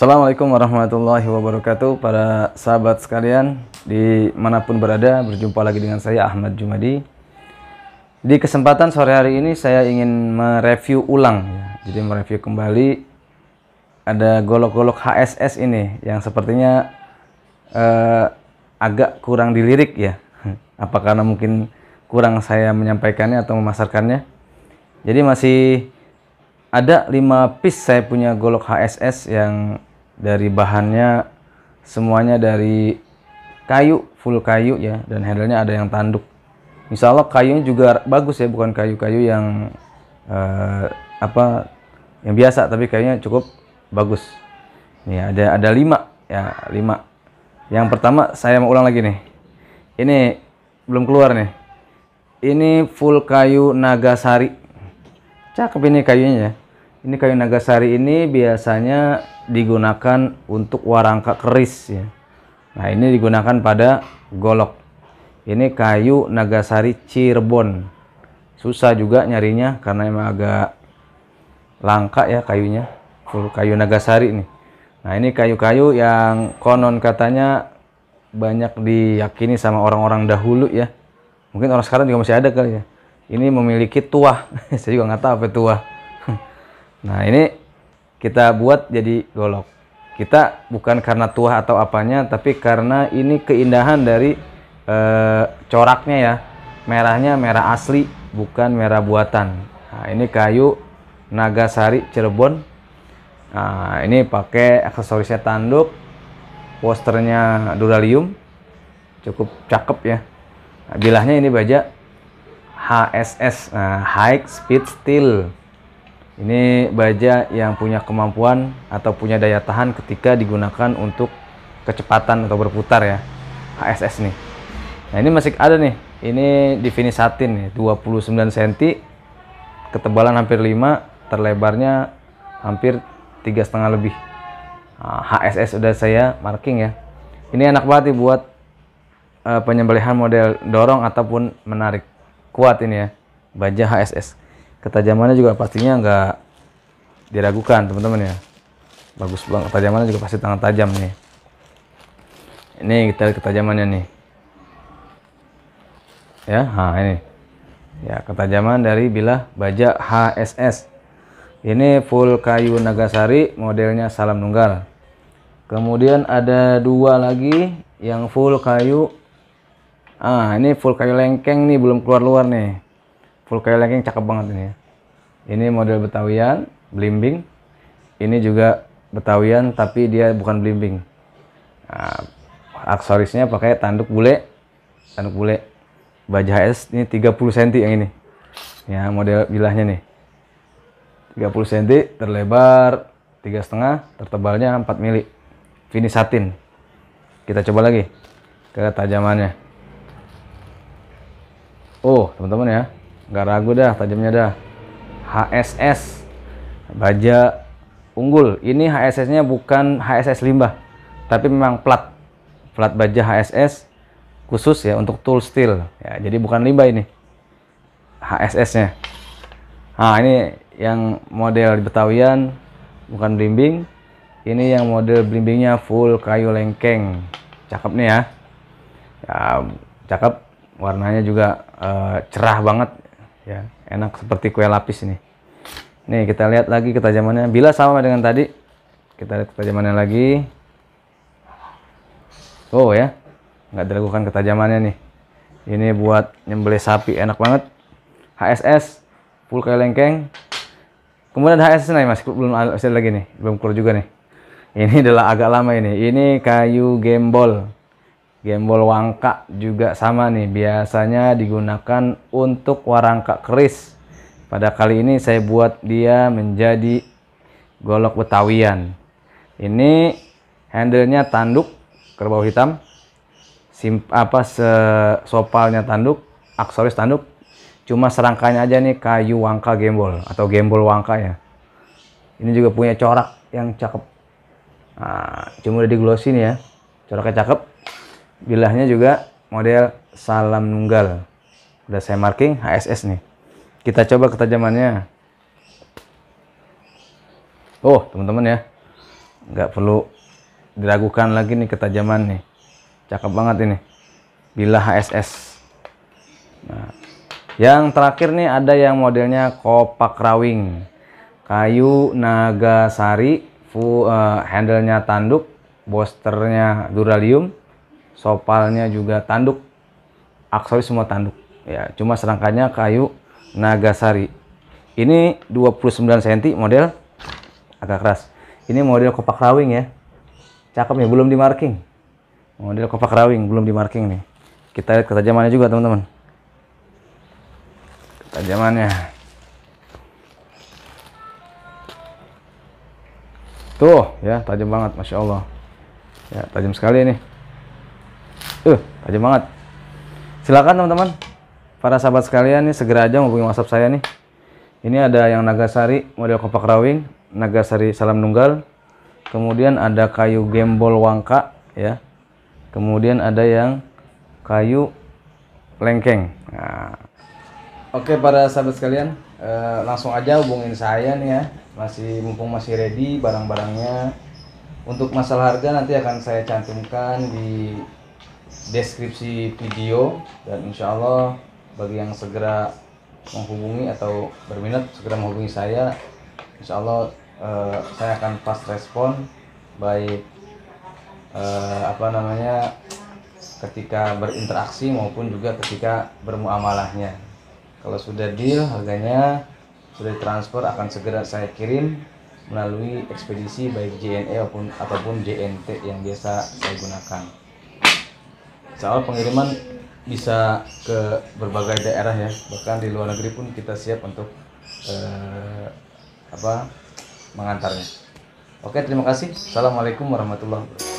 Assalamualaikum warahmatullahi wabarakatuh para sahabat sekalian dimanapun berada berjumpa lagi dengan saya Ahmad Jumadi di kesempatan sore hari ini saya ingin mereview ulang ya. jadi mereview kembali ada golok-golok HSS ini yang sepertinya eh, agak kurang dilirik ya apa karena mungkin kurang saya menyampaikannya atau memasarkannya jadi masih ada 5 piece saya punya golok HSS yang dari bahannya semuanya dari kayu full kayu ya dan handlenya ada yang tanduk insya Allah kayunya juga bagus ya bukan kayu-kayu yang eh, apa yang biasa tapi kayunya cukup bagus nih ada ada lima ya lima yang pertama saya mau ulang lagi nih ini belum keluar nih ini full kayu nagasari cakep ini kayunya ya. ini kayu nagasari ini biasanya digunakan untuk warangka keris ya. Nah, ini digunakan pada golok. Ini kayu Nagasari Cirebon. Susah juga nyarinya karena emang agak langka ya kayunya. Full kayu Nagasari ini. Nah, ini kayu-kayu yang konon katanya banyak diyakini sama orang-orang dahulu ya. Mungkin orang sekarang juga masih ada kali ya. Ini memiliki tuah. Saya juga nggak tahu apa tuah. nah, ini kita buat jadi golok. Kita bukan karena tua atau apanya, tapi karena ini keindahan dari e, coraknya ya. Merahnya merah asli, bukan merah buatan. Nah, ini kayu Nagasari Cirebon. Nah, ini pakai aksesorisnya tanduk, posternya duralium. Cukup cakep ya. Nah, bilahnya ini baja HSS, nah, High Speed Steel ini baja yang punya kemampuan atau punya daya tahan ketika digunakan untuk kecepatan atau berputar ya. HSS nih. Nah, ini masih ada nih. Ini di satin nih, 29 cm. Ketebalan hampir 5, terlebarnya hampir tiga setengah lebih. Nah, HSS udah saya marking ya. Ini enak banget nih buat eh, penyembelihan model dorong ataupun menarik. Kuat ini ya, baja HSS ketajamannya juga pastinya nggak diragukan teman-teman ya bagus banget ketajamannya juga pasti tangan tajam nih ini kita lihat ketajamannya nih ya ha ini ya ketajaman dari bilah baja HSS ini full kayu nagasari modelnya salam nunggal kemudian ada dua lagi yang full kayu ah ini full kayu lengkeng nih belum keluar-luar nih full kayu lengking cakep banget ini ya. Ini model betawian, blimbing. Ini juga betawian tapi dia bukan blimbing. Nah, aksesorisnya pakai tanduk bule, tanduk bule. Baja HS ini 30 cm yang ini. Ya, model bilahnya nih. 30 cm terlebar tiga setengah tertebalnya 4 mili finish satin kita coba lagi ke tajamannya oh teman-teman ya nggak ragu dah tajamnya dah HSS baja unggul ini HSS nya bukan HSS limbah tapi memang plat plat baja HSS khusus ya untuk tool steel ya jadi bukan limbah ini HSS nya nah ini yang model Betawian bukan blimbing ini yang model blimbingnya full kayu lengkeng cakep nih ya ya cakep warnanya juga uh, cerah banget ya enak seperti kue lapis ini nih kita lihat lagi ketajamannya bila sama dengan tadi kita lihat ketajamannya lagi oh ya nggak dilakukan ketajamannya nih ini buat nyembelih sapi enak banget HSS full kayu lengkeng kemudian HSS nih mas belum ada lagi nih belum keluar juga nih ini adalah agak lama ini ini kayu gembol Gembol wangka juga sama nih, biasanya digunakan untuk warangka keris. Pada kali ini saya buat dia menjadi golok betawian. Ini handle-nya tanduk kerbau hitam. Sim, apa sopalnya tanduk, aksoris tanduk. Cuma serangkanya aja nih kayu wangka gembol atau gembol wangka ya. Ini juga punya corak yang cakep. Nah, cuma udah nih ya. Coraknya cakep bilahnya juga model salam nunggal udah saya marking HSS nih kita coba ketajamannya oh teman-teman ya nggak perlu diragukan lagi nih ketajaman nih cakep banget ini bilah HSS nah, yang terakhir nih ada yang modelnya kopak rawing kayu nagasari full uh, eh, handlenya tanduk bosternya duralium sopalnya juga tanduk aksori semua tanduk ya cuma serangkanya kayu nagasari ini 29 cm model agak keras ini model kopak rawing ya cakep ya belum di marking model kopak rawing belum di marking nih kita lihat ketajamannya juga teman-teman ketajamannya tuh ya tajam banget masya Allah ya tajam sekali ini. Eh, uh, tajam banget. Silakan teman-teman. Para sahabat sekalian nih segera aja hubungi WhatsApp saya nih. Ini ada yang Nagasari model kompak rawing, Nagasari salam nunggal. Kemudian ada kayu gembol wangka ya. Kemudian ada yang kayu lengkeng. Nah. Oke para sahabat sekalian, eh, langsung aja hubungin saya nih ya. Masih mumpung masih ready barang-barangnya. Untuk masalah harga nanti akan saya cantumkan di deskripsi video dan insya Allah bagi yang segera menghubungi atau berminat segera menghubungi saya insya Allah eh, saya akan fast respon baik eh, apa namanya ketika berinteraksi maupun juga ketika bermuamalahnya kalau sudah deal harganya sudah transfer akan segera saya kirim melalui ekspedisi baik JNE ataupun JNT yang biasa saya gunakan soal pengiriman bisa ke berbagai daerah ya bahkan di luar negeri pun kita siap untuk eh, apa mengantarnya oke terima kasih assalamualaikum warahmatullahi wabarakatuh